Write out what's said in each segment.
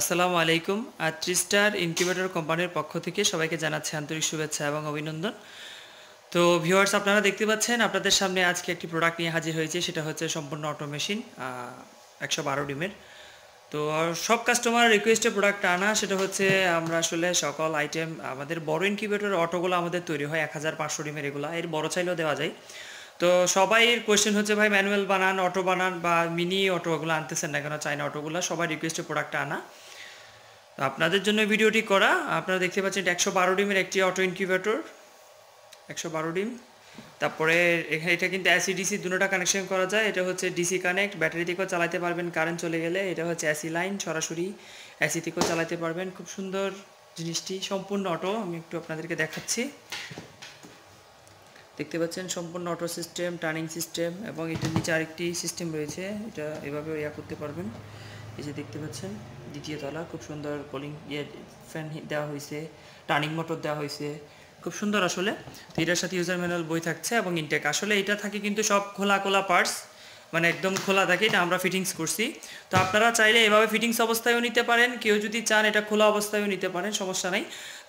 আসসালামু আলাইকুম আর three star incubator কোম্পানির পক্ষ থেকে সবাইকে জানাচ্ছি আন্তরিক শুভেচ্ছা এবং অভিনন্দন তো ভিউয়ার্স আপনারা দেখতে পাচ্ছেন আপনাদের সামনে আজকে একটি প্রোডাক্ট নিয়ে হাজির হয়েছে সেটা হচ্ছে সম্পূর্ণ অটো মেশিন একশো বারো ডিমের তো সব কাস্টমার রিকোয়েস্টে প্রোডাক্ট আনা সেটা হচ্ছে আমরা আসলে সকল আইটেম আমাদের বড় ইনকিউবেটর অটোগুলো আমাদের তৈরি হয় এক হাজার পাঁচশো ডিমের এগুলো এর বড় চাইলেও দেওয়া যায় তো সবাইয়ের কোয়েশ্চেন হচ্ছে ভাই ম্যানুয়াল বানান অটো বানান বা মিনি অটো ওগুলো আনতেছেন না কেন চাইনা অটোগুলো সবাই রিকোয়েস্টে প্রোডাক্ট আনা তো আপনাদের জন্য ভিডিওটি করা আপনারা দেখতে পাচ্ছেন একশো বারো ডিমের একটি অটো ইনকিউবেটর একশো বারো ডিম তারপরে এখানে এটা কিন্তু অ্যাসি ডিসি e দুটোটা কানেকশন করা যায় এটা হচ্ছে ডিসি কানেক্ট ব্যাটারি থেকেও চালাতে পারবেন কারেন্ট চলে গেলে এটা হচ্ছে অ্যাসি লাইন e সরাসরি অ্যাসি e থেকেও চালাতে পারবেন খুব সুন্দর জিনিসটি সম্পূর্ণ অটো আমি একটু আপনাদেরকে দেখাচ্ছি দেখতে পাচ্ছেন সম্পূর্ণ অটো সিস্টেম টার্নিং সিস্টেম এবং এটার নিচে আরেকটি সিস্টেম রয়েছে এটা এভাবে ইয়া করতে পারবেন এই যে দেখতে পাচ্ছেন দ্বিতীয় তলা খুব সুন্দর কলিং ইয়ার ফ্যান দেওয়া হয়েছে টার্নিং মোটর দেওয়া হয়েছে খুব সুন্দর আসলে তো এটার সাথে ইউজার ম্যানুয়াল বই থাকছে এবং ইনটেক আসলে এটা থাকে কিন্তু সব খোলা খোলা পার্টস মানে একদম খোলা থাকে এটা আমরা ফিটিংস করছি তো আপনারা চাইলে এভাবে ফিটিংস অবস্থায়ও নিতে পারেন কেউ যদি চান এটা খোলা অবস্থায়ও নিতে পারেন সমস্যা নাই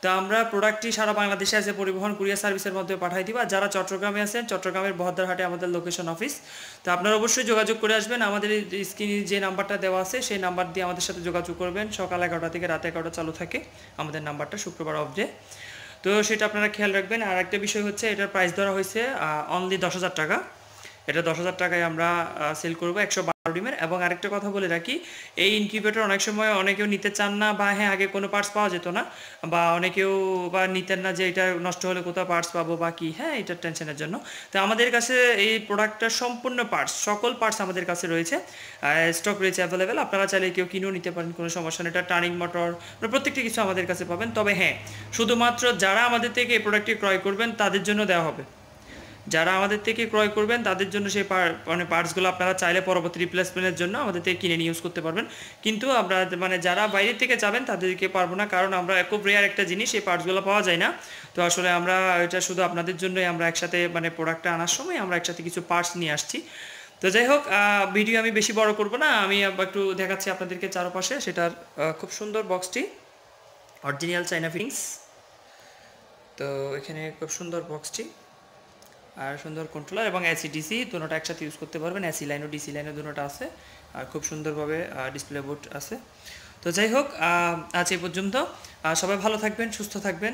তো আমরা প্রোডাক্টটি সারা বাংলাদেশে আছে পরিবহন কুরিয়ার সার্ভিসের মধ্যে পাঠাই দিব আর যারা চট্টগ্রামে আছেন চট্টগ্রামের বহদ্দারহাটে আমাদের লোকেশন অফিস তো আপনারা অবশ্যই যোগাযোগ করে আসবেন আমাদের স্ক্রিনে যে নাম্বারটা দেওয়া আছে সেই নাম্বার দিয়ে আমাদের সাথে যোগাযোগ করবেন সকাল এগারোটা থেকে রাত এগারোটা চালু থাকে আমাদের নাম্বারটা শুক্রবার অফ ডে তো সেটা আপনারা খেয়াল রাখবেন আর একটা বিষয় হচ্ছে এটার প্রাইস ধরা হয়েছে অনলি দশ হাজার টাকা এটা দশ হাজার টাকায় আমরা সেল করবো একশো বারো ডিমের এবং আরেকটা কথা বলে রাখি এই ইনকিউবেটর অনেক সময় অনেকেও নিতে চান না বা হ্যাঁ আগে কোনো পার্টস পাওয়া যেত না বা অনেকেও বা নিতেন না যে এটা নষ্ট হলে কোথাও পার্টস পাবো বা কি হ্যাঁ এটার টেনশনের জন্য তো আমাদের কাছে এই প্রোডাক্টটা সম্পূর্ণ পার্টস সকল পার্টস আমাদের কাছে রয়েছে স্টক রয়েছে অ্যাভেলেবেল আপনারা চাইলে কেউ কিনেও নিতে পারেন কোনো সমস্যা নেই এটা টার্নিং মোটর মানে প্রত্যেকটি কিছু আমাদের কাছে পাবেন তবে হ্যাঁ শুধুমাত্র যারা আমাদের থেকে এই প্রোডাক্টটি ক্রয় করবেন তাদের জন্য দেওয়া হবে যারা আমাদের থেকে ক্রয় করবেন তাদের জন্য সেই মানে পার্টসগুলো আপনারা চাইলে পরবর্তী রিপ্লেসমেন্টের জন্য আমাদের থেকে কিনে নিয়ে ইউজ করতে পারবেন কিন্তু আমরা মানে যারা বাইরে থেকে যাবেন তাদেরকে পারবো না কারণ আমরা খুব রেয়ার একটা জিনিস এই পার্টসগুলো পাওয়া যায় না তো আসলে আমরা এটা শুধু আপনাদের জন্যই আমরা একসাথে মানে প্রোডাক্টটা আনার সময় আমরা একসাথে কিছু পার্টস নিয়ে আসছি তো যাই হোক ভিডিও আমি বেশি বড় করব না আমি একটু দেখাচ্ছি আপনাদেরকে চারপাশে সেটার খুব সুন্দর বক্সটি অরিজিনাল চাইনা ফিটিংস তো এখানে খুব সুন্দর বক্সটি আর সুন্দর কন্ট্রোলার এবং এসি ডিসি দুটোটা একসাথে ইউজ করতে পারবেন এসি লাইনও ডিসি লাইনও দুটোটা আছে আর খুব সুন্দরভাবে ডিসপ্লে বোর্ড আছে তো যাই হোক আজ এই পর্যন্ত সবাই ভালো থাকবেন সুস্থ থাকবেন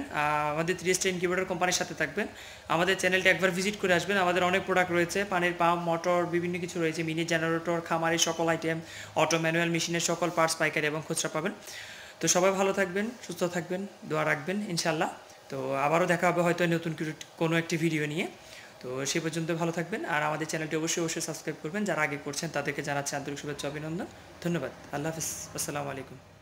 আমাদের থ্রি স্টার ইনকিউবেটর কোম্পানির সাথে থাকবেন আমাদের চ্যানেলটা একবার ভিজিট করে আসবেন আমাদের অনেক প্রোডাক্ট রয়েছে পানির পাম্প মোটর বিভিন্ন কিছু রয়েছে মিনি জেনারেটর খামারি সকল আইটেম অটো ম্যানুয়াল মেশিনের সকল পার্টস পাইকারি এবং খুচরা পাবেন তো সবাই ভালো থাকবেন সুস্থ থাকবেন দোয়া রাখবেন ইনশাল্লাহ তো আবারও দেখা হবে হয়তো নতুন কোনো একটি ভিডিও নিয়ে তো সে পর্যন্ত ভালো থাকবেন আর আমাদের চ্যানেলটি অবশ্যই অবশ্যই সাবস্ক্রাইব করবেন যারা আগে করছেন তাদেরকে জানাচ্ছি আন্তরিক শুভেচ্ছা অভিনন্দন ধন্যবাদ আল্লাহ হাফিজ আসসালামু আলাইকুম